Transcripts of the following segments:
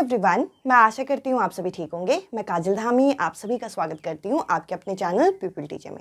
everyone मैं आशा करती हूँ आप सभी ठीक होंगे मैं काजल धामी आप सभी का स्वागत करती हूँ आपके अपने चैनल पीपल टीचर में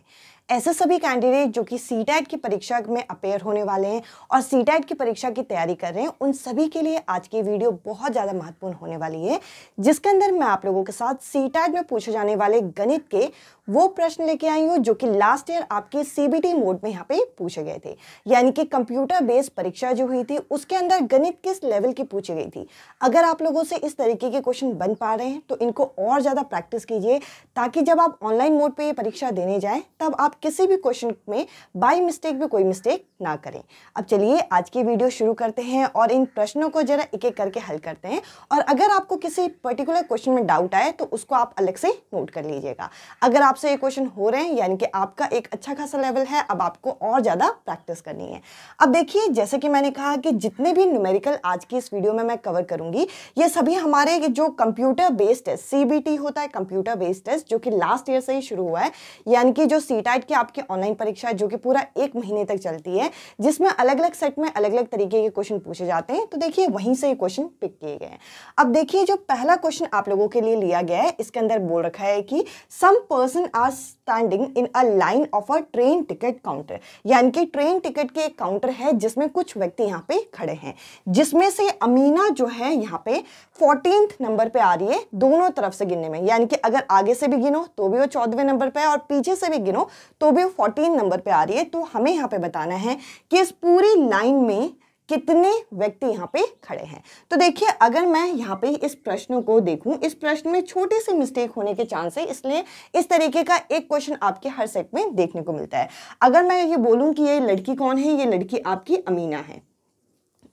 ऐसे सभी कैंडिडेट जो कि सी की परीक्षा में अपेयर होने वाले हैं और सी की परीक्षा की तैयारी कर रहे हैं उन सभी के लिए आज की वीडियो बहुत ज़्यादा महत्वपूर्ण होने वाली है जिसके अंदर मैं आप लोगों के साथ सी में पूछे जाने वाले गणित के वो प्रश्न लेके आई हूँ जो कि लास्ट ईयर आपके सीबीटी मोड में यहाँ पे पूछे गए थे यानी कि कंप्यूटर बेस्ड परीक्षा जो हुई थी उसके अंदर गणित किस लेवल की पूछी गई थी अगर आप लोगों से इस तरीके के क्वेश्चन बन पा रहे हैं तो इनको और ज़्यादा प्रैक्टिस कीजिए ताकि जब आप ऑनलाइन मोड पर ये परीक्षा देने जाएँ तब आप किसी भी क्वेश्चन में बाई मिस्टेक भी कोई मिस्टेक ना करें अब चलिए आज की वीडियो शुरू करते हैं और इन प्रश्नों को ज़रा एक एक करके हल करते हैं और अगर आपको किसी पर्टिकुलर क्वेश्चन में डाउट आए तो उसको आप अलग से नोट कर लीजिएगा अगर आप आपसे ये क्वेश्चन हो रहे हैं यानी कि आपका एक अच्छा खासा लेवल है अब आपको और ज़्यादा प्रैक्टिस करनी है अब देखिए जैसे कि मैंने कहा कि जितने भी न्यूमेरिकल आज की इस वीडियो में मैं कवर करूँगी ये सभी हमारे जो कंप्यूटर बेस्ड टेस्ट सी होता है कंप्यूटर बेस्ड टेस्ट जो कि लास्ट ईयर से ही शुरू हुआ है यानी कि जो सी टाइट की आपकी ऑनलाइन परीक्षा है जो कि पूरा एक महीने तक चलती है जिसमें अलग अलग सेट में अलग अलग तरीके के क्वेश्चन पूछे जाते हैं तो देखिए वहीं से ये क्वेश्चन पिक किए गए हैं अब देखिए जो पहला क्वेश्चन आप लोगों के लिए लिया गया है इसके अंदर बोल रखा है कि some person are standing in a line of a train ticket counter यानी कि ट्रेन टिकट के एक काउंटर है जिसमें कुछ व्यक्ति यहाँ पे खड़े हैं जिसमें से अमीना जो है यहाँ पे फोर्टीन नंबर पे आ रही है दोनों तरफ से गिनने में यानी कि अगर आगे से भी गिनो तो भी वो चौदहवें नंबर पे है और पीछे से भी गिनो तो भी वो फोर्टीन नंबर पे आ रही है तो हमें यहाँ पे बताना है कि इस पूरी लाइन में कितने व्यक्ति यहाँ पे खड़े हैं तो देखिए अगर मैं यहाँ पे इस प्रश्न को देखूँ इस प्रश्न में छोटे से मिस्टेक होने के चांस है इसलिए इस तरीके का एक क्वेश्चन आपके हर सेट में देखने को मिलता है अगर मैं ये बोलूँ कि ये लड़की कौन है ये लड़की आपकी अमीना है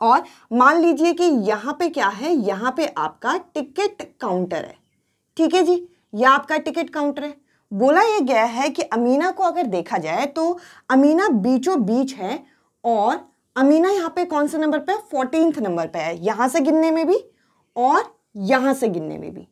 और मान लीजिए कि यहाँ पे क्या है यहाँ पे आपका टिकट काउंटर है ठीक है जी यह आपका टिकट काउंटर है बोला यह गया है कि अमीना को अगर देखा जाए तो अमीना बीचों बीच है और अमीना यहाँ पे कौन से नंबर पे है फोर्टीनथ नंबर पे है यहाँ से गिनने में भी और यहाँ से गिनने में भी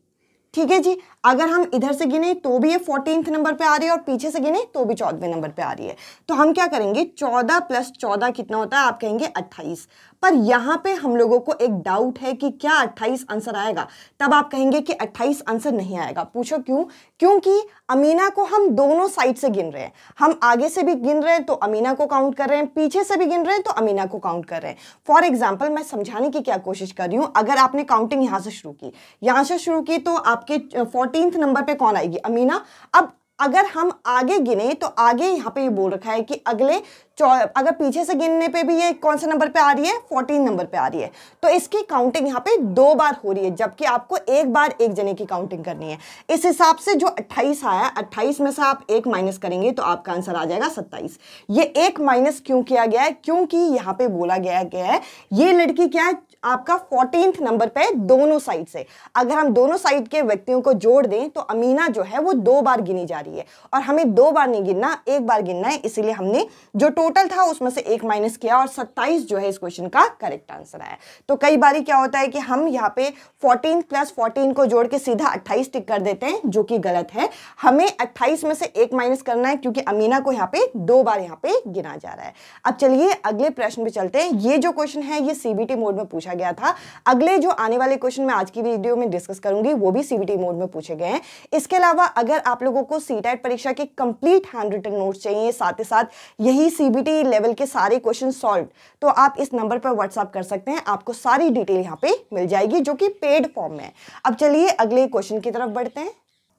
ठीक है जी अगर हम इधर से गिने तो भी ये फोर्टीनथ नंबर पे आ रही है और पीछे से गिने तो भी चौदहवें नंबर पे आ रही है तो हम क्या करेंगे चौदह प्लस चौदह कितना होता है आप कहेंगे अट्ठाईस पर यहाँ पे हम लोगों को एक डाउट है कि क्या 28 आंसर आएगा तब आप कहेंगे कि 28 आंसर नहीं आएगा पूछो क्यों क्योंकि अमीना को हम दोनों साइड से गिन रहे हैं हम आगे से भी गिन रहे हैं तो अमीना को काउंट कर रहे हैं पीछे से भी गिन रहे हैं तो अमीना को काउंट कर रहे हैं फॉर एग्जाम्पल मैं समझाने की क्या कोशिश कर रही हूँ अगर आपने काउंटिंग यहाँ से शुरू की यहाँ से शुरू की तो आपके फोर्टीन नंबर पर कौन आएगी अमीना अब अगर हम आगे गिने तो आगे यहाँ पे ये बोल रखा है कि अगले अगर पीछे से गिनने पे भी ये कौन से नंबर पे आ रही है फोर्टीन नंबर पे आ रही है तो इसकी काउंटिंग यहाँ पे दो बार हो रही है जबकि आपको एक बार एक जने की काउंटिंग करनी है इस हिसाब से जो अट्ठाईस आया अट्ठाईस में से आप एक माइनस करेंगे तो आपका आंसर आ जाएगा सत्ताईस ये एक माइनस क्यों किया गया है क्योंकि यहाँ पे बोला गया गया है ये लड़की क्या है आपका फोर्टीन नंबर पे दोनों साइड से अगर हम दोनों साइड के व्यक्तियों को जोड़ दें तो अमीना जो है वो दो बार गिनी जा रही है और हमें दो बार नहीं गिनना एक बार गिनना है इसीलिए हमने जो टोटल टोटल था उसमें से एक माइनस किया और 27 जो है इस क्वेश्चन का करेक्ट आंसर आया तो कई बार क्या होता है कि हम यहाँ पे 14 प्लस 14 को जोड़ के सीधा 28 टिक कर देते हैं जो कि गलत है हमें 28 में से एक माइनस करना है क्योंकि अमीना को यहाँ पे दो बार यहाँ पे गिना जा रहा है अब चलिए अगले प्रश्न पे चलते हैं ये जो क्वेश्चन है ये सीबीटी मोड में पूछा गया था अगले जो आने वाले क्वेश्चन में आज की वीडियो में डिस्कस करूंगी वो भी सीबीटी मोड में पूछे गए हैं इसके अलावा अगर आप लोगों को सीटेट परीक्षा के कंप्लीट हैंड रिटन नोट चाहिए साथ ही साथ यही सी सीबीटी लेवल के सारे क्वेश्चन सॉल्व तो आप इस नंबर पर व्हाट्सअप कर सकते हैं आपको सारी डिटेल यहाँ पे मिल जाएगी जो कि पेड फॉर्म में है अब चलिए अगले क्वेश्चन की तरफ बढ़ते हैं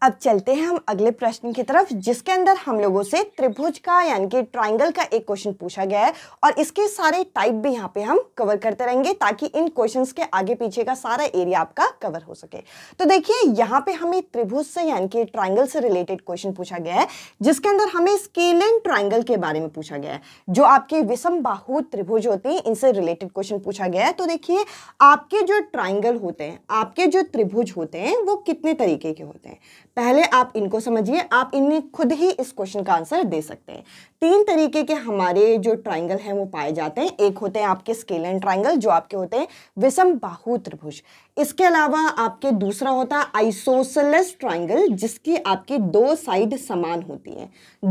अब चलते हैं हम अगले प्रश्न की तरफ जिसके अंदर हम लोगों से त्रिभुज का यानी कि ट्राइंगल का एक क्वेश्चन पूछा गया है और इसके सारे टाइप भी यहाँ पे हम कवर करते रहेंगे ताकि इन क्वेश्चंस के आगे पीछे का सारा एरिया आपका कवर हो सके तो देखिए यहाँ पे हमें त्रिभुज से यानी कि ट्राइंगल से रिलेटेड क्वेश्चन पूछा गया है जिसके अंदर हमें स्केल एंड ट्राइंगल के बारे में पूछा गया है जो आपके विषम बाहु त्रिभुज होते हैं इनसे रिलेटेड क्वेश्चन पूछा गया है तो देखिए आपके जो ट्राइंगल होते हैं आपके जो त्रिभुज होते हैं वो कितने तरीके के होते हैं पहले आप इनको समझिए आप इन्हें खुद ही इस क्वेश्चन का आंसर दे सकते हैं तीन तरीके के हमारे जो ट्राइंगल हैं वो पाए जाते हैं एक होते हैं आपके स्केल एंड ट्राइंगल जो आपके होते हैं विषम बाहु त्रिभुज इसके अलावा आपके दूसरा होता है आइसोसलस ट्राइंगल जिसकी आपकी दो साइड समान होती है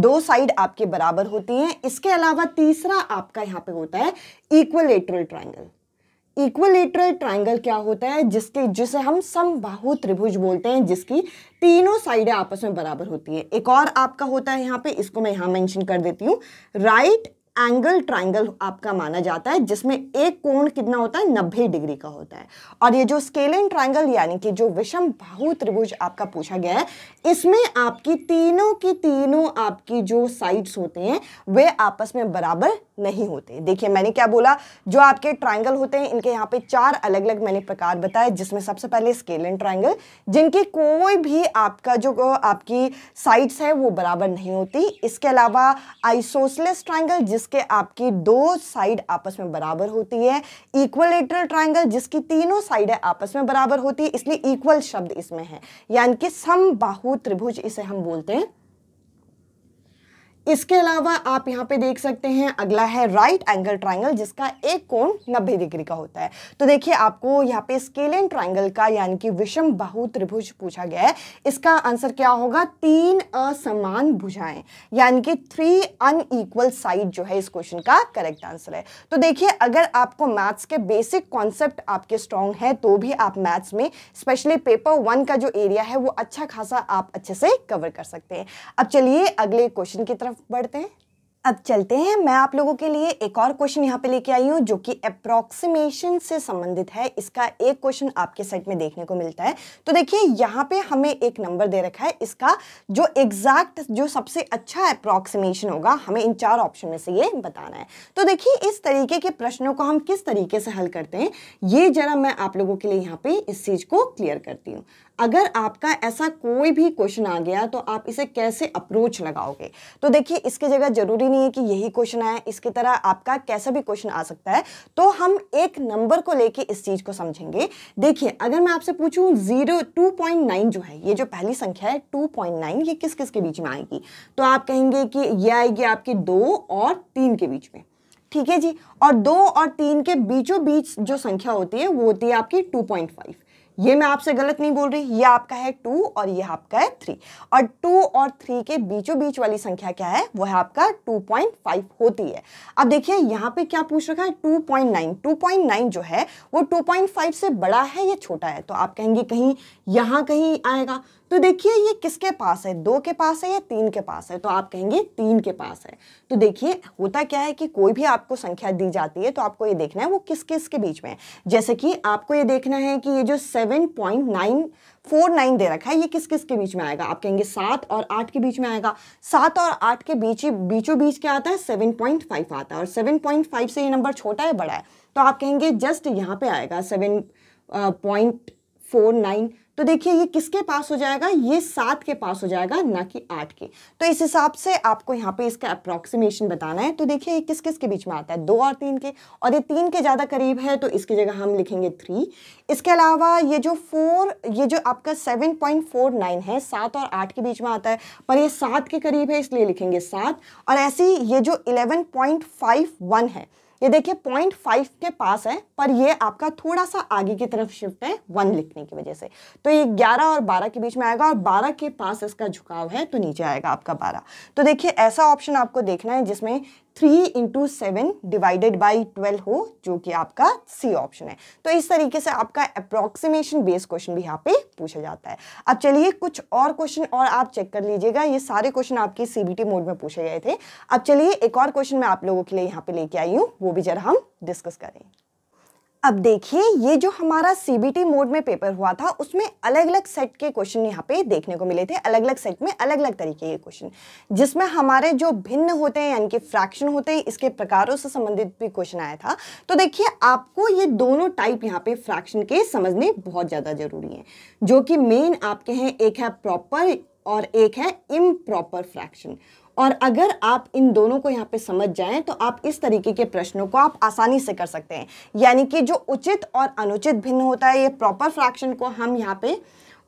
दो साइड आपके बराबर होती हैं इसके अलावा तीसरा आपका यहाँ पे होता है इक्वलेटरल ट्राइंगल इक्वलेटरल ट्राइंगल क्या होता है जिसके जिसे हम समबाहु त्रिभुज बोलते हैं जिसकी तीनों साइडें आपस में बराबर होती है एक और आपका होता है यहाँ पे इसको मैं यहाँ मेंशन कर देती हूँ राइट एंगल ट्राइंगल आपका माना जाता है जिसमें एक कोण कितना होता है नब्बे डिग्री का होता है और ये जो स्केलिंग ट्राइंगल यानी कि जो विषम बाहु त्रिभुज आपका पूछा गया है इसमें आपकी तीनों की तीनों आपकी जो साइड्स होते हैं वे आपस में बराबर नहीं होते देखिए मैंने क्या बोला जो आपके ट्राइंगल होते हैं इनके यहाँ पे चार अलग अलग मैंने प्रकार बताए जिसमें सबसे पहले स्केलिंग ट्राइंगल जिनकी कोई भी आपका जो आपकी साइड्स है वो बराबर नहीं होती इसके अलावा आइसोसलेस ट्राइंगल जिस जिसके आपकी दो साइड आपस में बराबर होती है इक्वलेटरल ट्राइंगल जिसकी तीनों साइड आपस में बराबर होती है इसलिए इक्वल शब्द इसमें है यानी कि समबाहु त्रिभुज इसे हम बोलते हैं इसके अलावा आप यहाँ पे देख सकते हैं अगला है राइट एंगल ट्राइंगल जिसका एक कोण नब्बे डिग्री का होता है तो देखिए आपको यहाँ पे स्केलेन ट्राइंगल का यानी कि विषम बाहु त्रिभुज पूछा गया है इसका आंसर क्या होगा तीन असमान भुजाएं यानी कि थ्री अनईक्वल साइड जो है इस क्वेश्चन का करेक्ट आंसर है तो देखिए अगर आपको मैथ्स के बेसिक कॉन्सेप्ट आपके स्ट्रॉन्ग है तो भी आप मैथ्स में स्पेशली पेपर वन का जो एरिया है वो अच्छा खासा आप अच्छे से कवर कर सकते हैं अब चलिए अगले क्वेश्चन की तरफ तरफ बढ़ते हैं अब चलते हैं मैं आप लोगों के लिए एक और क्वेश्चन यहाँ पे लेके आई हूँ जो कि अप्रॉक्सीमेशन से संबंधित है इसका एक क्वेश्चन आपके सेट में देखने को मिलता है तो देखिए यहाँ पे हमें एक नंबर दे रखा है इसका जो एग्जैक्ट जो सबसे अच्छा अप्रॉक्सीमेशन होगा हमें इन चार ऑप्शन में से ये बताना है तो देखिए इस तरीके के प्रश्नों को हम किस तरीके से हल करते हैं ये जरा मैं आप लोगों के लिए यहाँ पर इस चीज़ को क्लियर करती हूँ अगर आपका ऐसा कोई भी क्वेश्चन आ गया तो आप इसे कैसे अप्रोच लगाओगे तो देखिए इसकी जगह ज़रूरी नहीं है कि यही क्वेश्चन आए इसकी तरह आपका कैसा भी क्वेश्चन आ सकता है तो हम एक नंबर को लेके इस चीज़ को समझेंगे देखिए अगर मैं आपसे पूछूँ जीरो टू पॉइंट नाइन जो है ये जो पहली संख्या है टू पॉइंट नाइन ये किस किस के बीच में आएगी तो आप कहेंगे कि यह आएगी आपकी दो और तीन के बीच में ठीक है जी और दो और तीन के बीचों बीच जो संख्या होती है वो होती है आपकी टू पॉइंट फाइव ये मैं आपसे गलत नहीं बोल रही ये आपका है टू और ये आपका है थ्री और टू और थ्री के बीचों बीच वाली संख्या क्या है वह है आपका 2.5 होती है अब देखिए यहाँ पे क्या पूछ रखा है 2.9 2.9 जो है वो 2.5 से बड़ा है या छोटा है तो आप कहेंगे कहीं यहाँ कहीं आएगा तो देखिए ये किसके पास है दो के पास है या तीन के पास है तो आप कहेंगे तीन के पास है तो देखिए होता क्या है कि कोई भी आपको संख्या दी जाती है तो आपको ये देखना है वो किस किस के बीच में है जैसे कि आपको ये देखना है कि ये जो 7.949 दे रखा है ये किस किस के बीच में आएगा आप कहेंगे सात और आठ के बीच में आएगा सात और आठ के बीच बीचों बीच क्या आता है 7.5 आता है और 7.5 से ये नंबर छोटा है बड़ा है तो आप कहेंगे जस्ट यहाँ पे आएगा सेवन पॉइंट फोर नाइन तो देखिए ये किसके पास हो जाएगा ये सात के पास हो जाएगा ना कि आठ के तो इस हिसाब से आपको यहाँ पे इसका अप्रॉक्सीमेशन बताना है तो देखिए ये किस किस के बीच में आता है दो और तीन के और ये तीन के ज़्यादा करीब है तो इसकी जगह हम लिखेंगे थ्री इसके अलावा ये जो फोर ये जो आपका सेवन पॉइंट फोर नाइन है सात और आठ के बीच में आता है पर यह सात के करीब है इसलिए लिखेंगे सात और ऐसे ही ये जो इलेवन पॉइंट फाइव वन है ये देखिए पॉइंट फाइव के पास है पर ये आपका थोड़ा सा आगे की तरफ शिफ्ट है वन लिखने की वजह से तो ये ग्यारह और बारह के बीच में आएगा और बारह के पास इसका झुकाव है तो नीचे आएगा आपका बारह तो देखिए ऐसा ऑप्शन आपको देखना है जिसमें three into seven divided by twelve हो जो कि आपका सी ऑप्शन है तो इस तरीके से आपका अप्रोक्सीमेशन बेस्ड क्वेश्चन भी यहाँ पे पूछा जाता है अब चलिए कुछ और क्वेश्चन और आप चेक कर लीजिएगा ये सारे क्वेश्चन आपके सीबीटी मोड में पूछे गए थे अब चलिए एक और क्वेश्चन मैं आप लोगों के लिए यहाँ पे लेके आई हूँ वो भी जरा हम डिस्कस करें अब देखिए ये जो हमारा सीबीटी मोड में पेपर हुआ था उसमें अलग अलग सेट के क्वेश्चन यहाँ पे देखने को मिले थे अलग अलग सेट में अलग अलग तरीके के क्वेश्चन जिसमें हमारे जो भिन्न होते हैं यानी कि फ्रैक्शन होते हैं इसके प्रकारों से संबंधित भी क्वेश्चन आया था तो देखिए आपको ये दोनों टाइप यहाँ पे फ्रैक्शन के समझने बहुत ज़्यादा जरूरी हैं जो कि मेन आपके हैं एक है प्रॉपर और एक है इम फ्रैक्शन और अगर आप इन दोनों को यहाँ पे समझ जाएं तो आप इस तरीके के प्रश्नों को आप आसानी से कर सकते हैं यानी कि जो उचित और अनुचित भिन्न होता है ये प्रॉपर फ्रैक्शन को हम यहाँ पे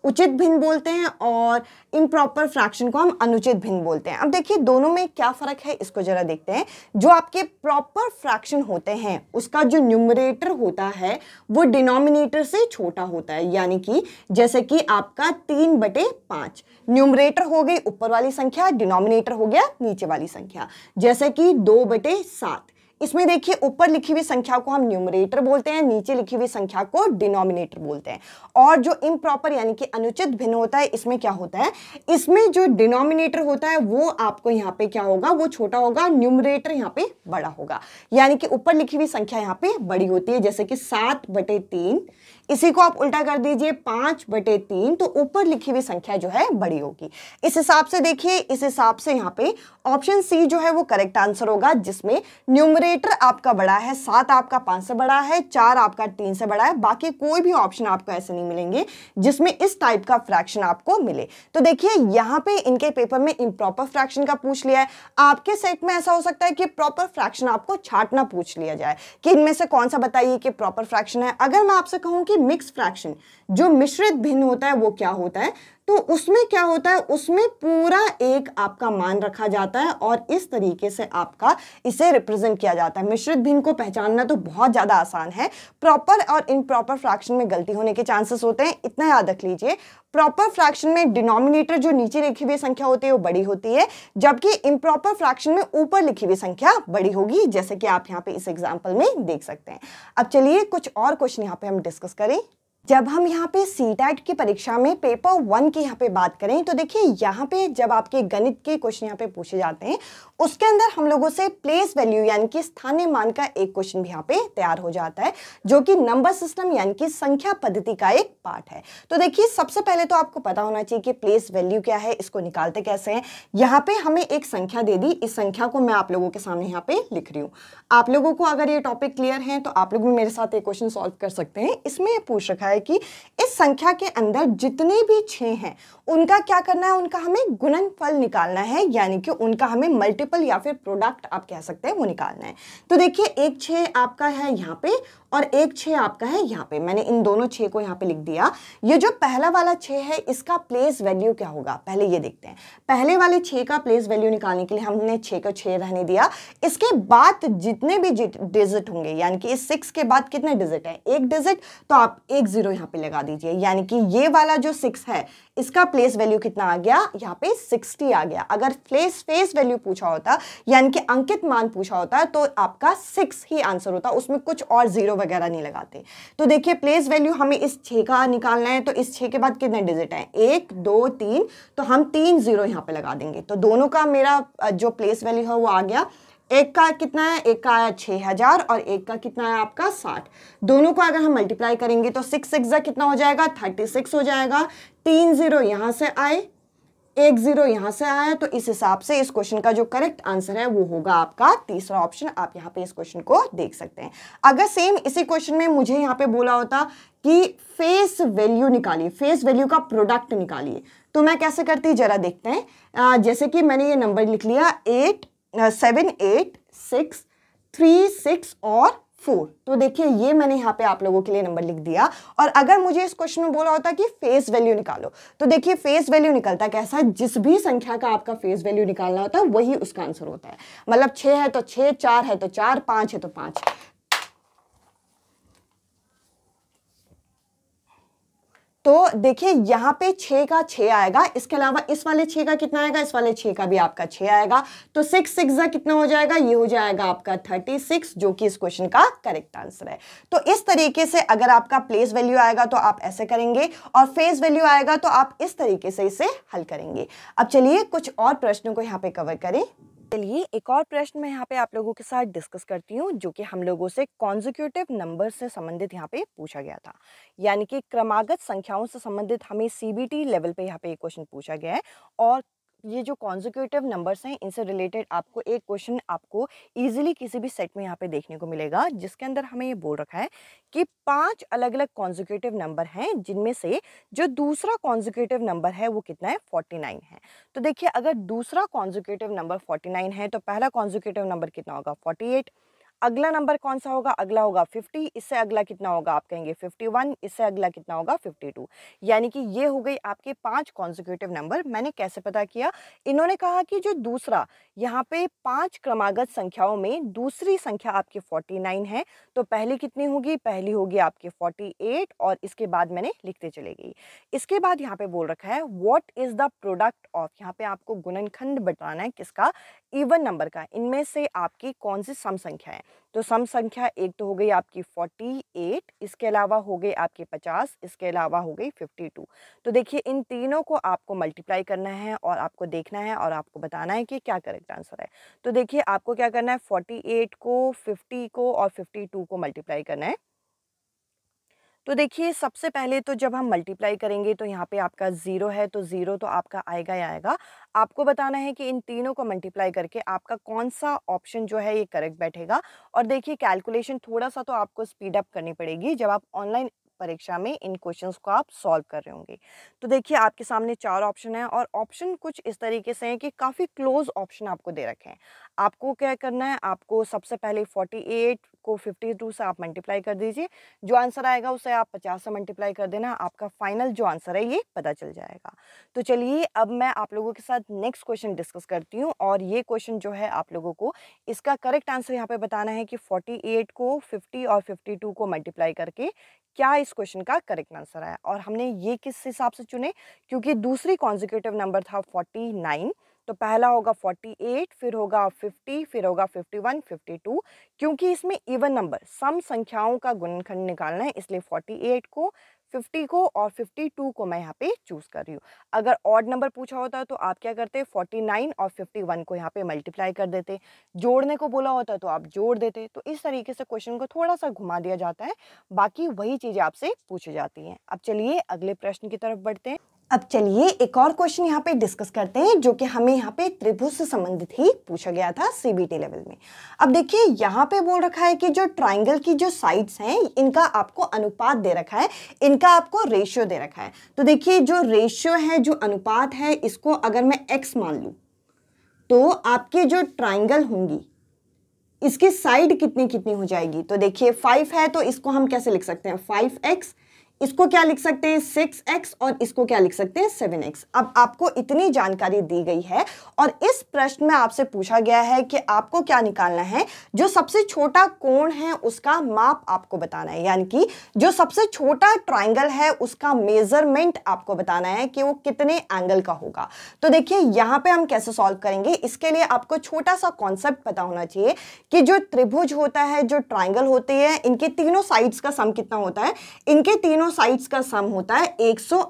उचित भिन्न बोलते हैं और इम्प्रॉपर फ्रैक्शन को हम अनुचित भिन्न बोलते हैं अब देखिए दोनों में क्या फ़र्क है इसको ज़रा देखते हैं जो आपके प्रॉपर फ्रैक्शन होते हैं उसका जो न्यूमरेटर होता है वो डिनोमिनेटर से छोटा होता है यानी कि जैसे कि आपका तीन बटे पाँच न्यूमरेटर हो गई ऊपर वाली संख्या डिनोमिनेटर हो गया नीचे वाली संख्या जैसे कि दो बटे सात इसमें देखिए ऊपर लिखी हुई संख्या को हम न्यूमरेटर बोलते हैं नीचे लिखी हुई संख्या को डिनोमिनेटर बोलते हैं और जो इम्प्रॉपर यानी कि अनुचित भिन्न होता है इसमें क्या होता है इसमें जो डिनोमिनेटर होता है वो आपको यहाँ पे क्या होगा वो छोटा होगा न्यूमरेटर यहाँ पे बड़ा होगा यानी कि ऊपर लिखी हुई संख्या यहाँ पे बड़ी होती है जैसे कि सात बटे तीन इसी को आप उल्टा कर दीजिए पांच बटे तीन तो ऊपर लिखी हुई संख्या जो है बड़ी होगी इस हिसाब से देखिए इस हिसाब से यहाँ पे ऑप्शन सी जो है वो करेक्ट आंसर होगा जिसमें न्यूमरेटर आपका बड़ा है सात आपका पांच से बड़ा है चार आपका तीन से बड़ा है बाकी कोई भी ऑप्शन आपको ऐसे नहीं मिलेंगे जिसमें इस टाइप का फ्रैक्शन आपको मिले तो देखिए यहाँ पे इनके पेपर में इम्प्रॉपर फ्रैक्शन का पूछ लिया है आपके सेट में ऐसा हो सकता है कि प्रॉपर फ्रैक्शन आपको छाटना पूछ लिया जाए कि इनमें से कौन सा बताइए कि प्रॉपर फ्रैक्शन है अगर मैं आपसे कहूँ कि कि मिक्स फ्रैक्शन जो मिश्रित भिन्न होता है वो क्या होता है तो उसमें क्या होता है उसमें पूरा एक आपका मान रखा जाता है और इस तरीके से आपका इसे रिप्रेजेंट किया जाता है मिश्रित भिन्न को पहचानना तो बहुत ज़्यादा आसान है प्रॉपर और इनप्रॉपर फ्रैक्शन में गलती होने के चांसेस होते हैं इतना याद रख लीजिए प्रॉपर फ्रैक्शन में डिनोमिनेटर जो नीचे लिखी हुई संख्या होती है वो बड़ी होती है जबकि इम्प्रॉपर फ्रैक्शन में ऊपर लिखी हुई संख्या बड़ी होगी जैसे कि आप यहाँ पे इस एग्जाम्पल में देख सकते हैं अब चलिए कुछ और क्वेश्चन यहाँ पे हम डिस्कस करें जब हम यहाँ पे सी की परीक्षा में पेपर वन की यहाँ पे बात करें तो देखिए यहाँ पे जब आपके गणित के क्वेश्चन यहाँ पे पूछे जाते हैं उसके अंदर हम लोगों से प्लेस वैल्यू यानी कि स्थानीय मान का एक क्वेश्चन भी यहाँ पे तैयार हो जाता है जो कि नंबर सिस्टम यानी कि संख्या पद्धति का एक पार्ट है तो देखिए सबसे पहले तो आपको पता होना चाहिए कि प्लेस वैल्यू क्या है इसको निकालते कैसे हैं यहाँ पे हमें एक संख्या दे दी इस संख्या को मैं आप लोगों के सामने यहाँ पे लिख रही हूँ आप लोगों को अगर ये टॉपिक क्लियर है तो आप लोग भी मेरे साथ ये क्वेश्चन सॉल्व कर सकते हैं इसमें पूछ रखा है है कि इस संख्या के अंदर जितने भी छः हैं उनका क्या करना है उनका हमें गुणनफल निकालना है यानी कि उनका हमें मल्टीपल या फिर प्रोडक्ट आप कह सकते हैं वो निकालना है तो देखिए एक छः आपका है यहाँ पे और एक छः आपका है यहाँ पे मैंने इन दोनों छः को यहाँ पे लिख दिया ये जो पहला वाला छः है इसका प्लेस वैल्यू क्या होगा पहले ये देखते हैं पहले वाले छः का प्लेस वैल्यू निकालने के लिए हमने छः को छः रहने दिया इसके बाद जितने भी डिजिट होंगे यानी कि इस सिक्स के बाद कितने डिजिट हैं एक डिजिट तो आप एक जीरो यहाँ पे लगा दीजिए यानी कि ये वाला जो सिक्स है इसका प्लेस वैल्यू कितना आ गया यहाँ पे सिक्सटी आ गया अगर प्लेस फेस वैल्यू पूछा होता यानी कि अंकित मान पूछा होता तो आपका सिक्स ही आंसर होता उसमें कुछ और जीरो वगैरह नहीं लगाते तो देखिए प्लेस वैल्यू हमें इस छः का निकालना है तो इस छः के बाद कितने डिजिट हैं एक दो तीन तो हम तीन जीरो यहाँ पर लगा देंगे तो दोनों का मेरा जो प्लेस वैल्यू है वो आ गया एक का कितना है एक का आया छः हज़ार और एक का कितना है आपका साठ दोनों को अगर हम मल्टीप्लाई करेंगे तो सिक्स सिक्स कितना हो जाएगा थर्टी सिक्स हो जाएगा तीन ज़ीरो यहाँ से आए एक ज़ीरो यहाँ से आया तो इस हिसाब से इस क्वेश्चन का जो करेक्ट आंसर है वो होगा आपका तीसरा ऑप्शन आप यहाँ पे इस क्वेश्चन को देख सकते हैं अगर सेम इसी क्वेश्चन में मुझे यहाँ पे बोला होता कि फेस वैल्यू निकालिए फेस वैल्यू का प्रोडक्ट निकालिए तो मैं कैसे करती जरा देखते हैं जैसे कि मैंने ये नंबर लिख लिया eight seven eight six three six और फोर तो देखिए ये मैंने यहाँ पे आप लोगों के लिए नंबर लिख दिया और अगर मुझे इस क्वेश्चन में बोला होता कि फेस वैल्यू निकालो तो देखिए फेस वैल्यू निकलता कैसा जिस भी संख्या का आपका फेस वैल्यू निकालना होता है वही उसका आंसर होता है मतलब छः है तो छः चार है तो चार पाँच है तो पाँच तो देखिए यहाँ पे छः का छः आएगा इसके अलावा इस वाले छः का कितना आएगा इस वाले छः का भी आपका छः आएगा तो सिक्स सिक्स का कितना हो जाएगा ये हो जाएगा आपका थर्टी सिक्स जो कि इस क्वेश्चन का करेक्ट आंसर है तो इस तरीके से अगर आपका प्लेस वैल्यू आएगा तो आप ऐसे करेंगे और फेस वैल्यू आएगा तो आप इस तरीके से इसे हल करेंगे अब चलिए कुछ और प्रश्नों को यहाँ पे कवर करें चलिए एक और प्रश्न मैं यहाँ पे आप लोगों के साथ डिस्कस करती हूँ जो कि हम लोगों से कॉन्जिक्यूटिव नंबर से संबंधित यहाँ पे पूछा गया था यानी कि क्रमागत संख्याओं से संबंधित हमें सीबीटी लेवल पे यहाँ पे क्वेश्चन पूछा गया है और ये जो कॉन्जिक्यूटिव नंबर्स हैं इनसे रिलेटेड आपको एक क्वेश्चन आपको ईजिली किसी भी सेट में यहाँ पे देखने को मिलेगा जिसके अंदर हमें ये बोल रखा है कि पांच अलग अलग कॉन्जिक्यूटिव नंबर हैं जिनमें से जो दूसरा कॉन्जिक्यूटिव नंबर है वो कितना है फोर्टी है तो देखिए अगर दूसरा कॉन्जिक्यूटिव नंबर फोर्टी है तो पहला कॉन्जिक्यूटिव नंबर कितना होगा फोर्टी अगला नंबर कौन सा होगा अगला होगा 50 इससे अगला कितना होगा आप कहेंगे 51 इससे अगला कितना होगा 52 यानी कि ये हो गई आपके पांच कॉन्जिक्यूटिव नंबर मैंने कैसे पता किया इन्होंने कहा कि जो दूसरा यहाँ पे पांच क्रमागत संख्याओं में दूसरी संख्या आपकी 49 है तो पहली कितनी होगी पहली होगी आपकी 48 और इसके बाद मैंने लिखते चले गई इसके बाद यहाँ पे बोल रखा है what is the product of यहाँ पे आपको गुणनखंड बताना है किसका इवन नंबर का इनमें से आपकी कौन सी सम संख्या है तो सम संख्या एक तो हो गई आपकी 48 इसके अलावा हो गई आपकी 50 इसके अलावा हो गई 52 तो देखिए इन तीनों को आपको मल्टीप्लाई करना है और आपको देखना है और आपको बताना है कि क्या करेक्ट आंसर है तो देखिए आपको क्या करना है 48 को 50 को और 52 को मल्टीप्लाई करना है तो देखिए सबसे पहले तो जब हम मल्टीप्लाई करेंगे तो यहाँ पे आपका ज़ीरो है तो ज़ीरो तो आपका आएगा ही आएगा आपको बताना है कि इन तीनों को मल्टीप्लाई करके आपका कौन सा ऑप्शन जो है ये करेक्ट बैठेगा और देखिए कैलकुलेशन थोड़ा सा तो आपको स्पीड अप करनी पड़ेगी जब आप ऑनलाइन परीक्षा में इन क्वेश्चंस को आप सॉल्व कर रहे होंगे तो देखिए आपके सामने चार ऑप्शन है और ऑप्शन कुछ इस तरीके से हैं कि काफ़ी क्लोज ऑप्शन आपको दे रखे हैं आपको क्या करना है आपको सबसे पहले 48 को 52 से आप मल्टीप्लाई कर दीजिए जो आंसर आएगा उसे आप 50 से मल्टीप्लाई कर देना आपका फाइनल जो आंसर है ये पता चल जाएगा तो चलिए अब मैं आप लोगों के साथ नेक्स्ट क्वेश्चन डिस्कस करती हूँ और ये क्वेश्चन जो है आप लोगों को इसका करेक्ट आंसर यहाँ पे बताना है कि फोर्टी को फिफ्टी और फिफ्टी को मल्टीप्लाई करके क्या इस क्वेश्चन का करेक्ट आंसर आया और हमने ये किस हिसाब से चुने क्योंकि दूसरी कॉन्जिक्यूटिव नंबर था फोर्टी तो पहला होगा 48 फिर होगा 50 फिर होगा 51 52 क्योंकि इसमें इवन नंबर सम संख्याओं का गुणनखंड निकालना है इसलिए 48 को 50 को और 52 को मैं यहाँ पे चूज़ कर रही हूँ अगर ऑड नंबर पूछा होता तो आप क्या करते 49 और 51 को यहाँ पे मल्टीप्लाई कर देते जोड़ने को बोला होता तो आप जोड़ देते तो इस तरीके से क्वेश्चन को थोड़ा सा घुमा दिया जाता है बाकी वही चीज़ें आपसे पूछी जाती हैं अब चलिए अगले प्रश्न की तरफ बढ़ते हैं अब चलिए एक और क्वेश्चन यहाँ पे डिस्कस करते हैं जो कि हमें यहाँ पे त्रिभुज से संबंधित ही पूछा गया था सीबीटी लेवल में अब देखिए यहाँ पे बोल रखा है कि जो ट्राइंगल की जो साइड्स हैं इनका आपको अनुपात दे रखा है इनका आपको रेशियो दे रखा है तो देखिए जो रेशियो है जो अनुपात है इसको अगर मैं एक्स मान लूँ तो आपके जो ट्राइंगल होंगी इसकी साइड कितनी कितनी हो जाएगी तो देखिए फाइव है तो इसको हम कैसे लिख सकते हैं फाइव एक्स इसको क्या लिख सकते हैं सिक्स एक्स और इसको क्या लिख सकते हैं सेवन एक्स अब आपको इतनी जानकारी दी गई है और इस प्रश्न में आपसे पूछा गया है कि आपको क्या निकालना है जो सबसे छोटा कोण है उसका माप आपको बताना है यानी कि जो सबसे छोटा ट्राइंगल है उसका मेजरमेंट आपको बताना है कि वो कितने एंगल का होगा तो देखिए यहाँ पे हम कैसे सॉल्व करेंगे इसके लिए आपको छोटा सा कॉन्सेप्ट पता होना चाहिए कि जो त्रिभुज होता है जो ट्राइंगल होते हैं इनके तीनों साइड्स का सम कितना होता है इनके तीनों दोनों साइड्स का सम होता है 180 सौ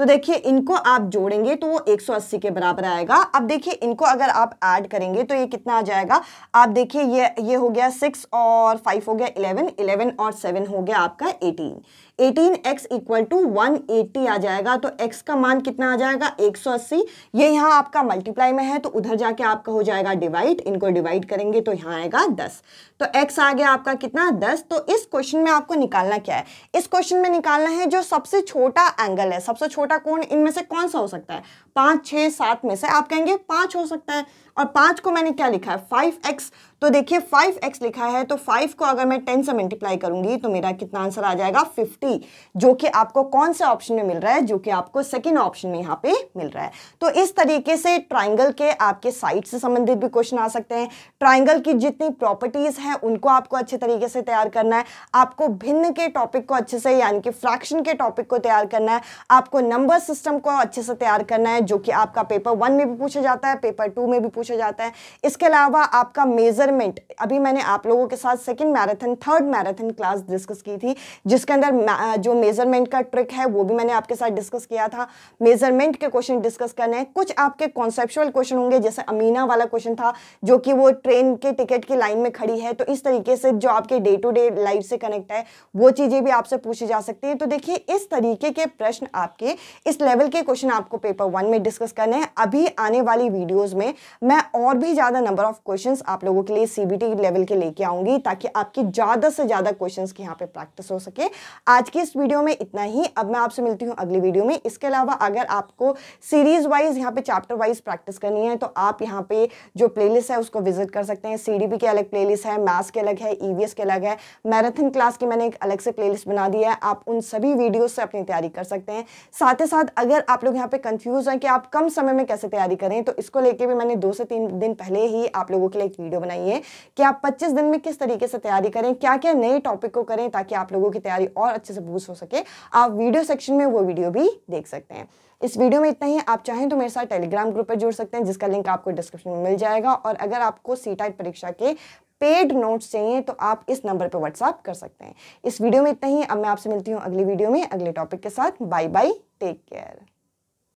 तो देखिए इनको आप जोड़ेंगे तो वो 180 के बराबर आएगा अब देखिए इनको अगर आप ऐड करेंगे तो ये कितना आ जाएगा आप देखिए ये ये हो गया सिक्स और फाइव हो गया इलेवन इलेवन और सेवन हो गया आपका eighteen eighteen x equal to one eighty आ जाएगा तो x का मान कितना आ जाएगा 180 ये यहाँ आपका मल्टीप्लाई में है तो उधर जाके आपका हो जाएगा डिवाइड इनको डिवाइड करेंगे तो यहाँ आएगा दस तो x आ गया आपका कितना दस तो इस क्वेश्चन में आपको निकालना क्या है इस क्वेश्चन में निकालना है जो सबसे छोटा एंगल है सबसे छोटा छोटा कोण इनमें से कौन सा हो सकता है पांच छह सात में से आप कहेंगे पांच हो सकता है और पांच को मैंने क्या लिखा है फाइव एक्स तो देखिए फाइव एक्स लिखा है तो फाइव को अगर मैं टेन से मल्टीप्लाई करूंगी तो मेरा कितना आंसर आ जाएगा फिफ्टी जो कि आपको कौन से ऑप्शन में मिल रहा है जो कि आपको सेकेंड ऑप्शन में यहाँ पे मिल रहा है तो इस तरीके से ट्राइंगल के आपके साइड से संबंधित भी क्वेश्चन आ सकते हैं ट्राइंगल की जितनी प्रॉपर्टीज हैं उनको आपको अच्छे तरीके से तैयार करना है आपको भिन्न के टॉपिक को अच्छे से यानी कि फ्रैक्शन के टॉपिक को तैयार करना है आपको नंबर सिस्टम को अच्छे से तैयार करना है जो कि आपका पेपर वन में भी पूछा जाता है पेपर टू में भी पूछा जाता है इसके अलावा आपका मेजर मेजरमेंट अभी मैंने आप लोगों के साथ second marathon third marathon class discuss की थी जिसके अंदर जो मेजरमेंट का ट्रिक है वो भी मैंने आपके साथ डिस्कस किया था मेजरमेंट के क्वेश्चन डिस्कस करने हैं कुछ आपके कॉन्सेप्चुअल क्वेश्चन होंगे जैसे अमीना वाला क्वेश्चन था जो कि वो ट्रेन के टिकट की लाइन में खड़ी है तो इस तरीके से जो आपके डे टू डे लाइफ से कनेक्ट है वो चीज़ें भी आपसे पूछी जा सकती है तो देखिए इस तरीके के प्रश्न आपके इस लेवल के क्वेश्चन आपको पेपर वन में डिस्कस करने हैं अभी आने वाली वीडियोज़ में मैं और भी ज़्यादा नंबर ऑफ क्वेश्चन आप लोगों के लिए ए सीबीटी लेवल के लेके आऊंगी ताकि आपकी ज़्यादा से ज़्यादा क्वेश्चन की यहाँ पे प्रैक्टिस हो सके आज की इस वीडियो में इतना ही अब मैं आपसे मिलती हूँ अगली वीडियो में इसके अलावा अगर आपको सीरीज़ वाइज यहाँ पे चैप्टर वाइज प्रैक्टिस करनी है तो आप यहाँ पे जो प्ले है उसको विजिट कर सकते हैं सी के अलग प्ले है मैथ्स के अलग है ईवीएस e के अलग है मैराथन क्लास की मैंने एक अलग से प्ले बना दिया है आप उन सभी वीडियो से अपनी तैयारी कर सकते हैं साथ ही साथ अगर आप लोग यहाँ पे कंफ्यूज हैं कि आप कम समय में कैसे तैयारी करें तो इसको लेके भी मैंने दो से तीन दिन पहले ही आप लोगों के लिए एक वीडियो बनाई है बताएंगे कि आप 25 दिन में किस तरीके से तैयारी करें क्या क्या नए टॉपिक को करें ताकि आप लोगों की तैयारी और अच्छे से बूस्ट हो सके आप वीडियो सेक्शन में वो वीडियो भी देख सकते हैं इस वीडियो में इतना ही आप चाहें तो मेरे साथ टेलीग्राम ग्रुप पर जुड़ सकते हैं जिसका लिंक आपको डिस्क्रिप्शन में मिल जाएगा और अगर आपको सी परीक्षा के पेड नोट्स चाहिए तो आप इस नंबर पर व्हाट्सअप कर सकते हैं इस वीडियो में इतना ही अब मैं आपसे मिलती हूँ अगली वीडियो में अगले टॉपिक के साथ बाय बाय टेक केयर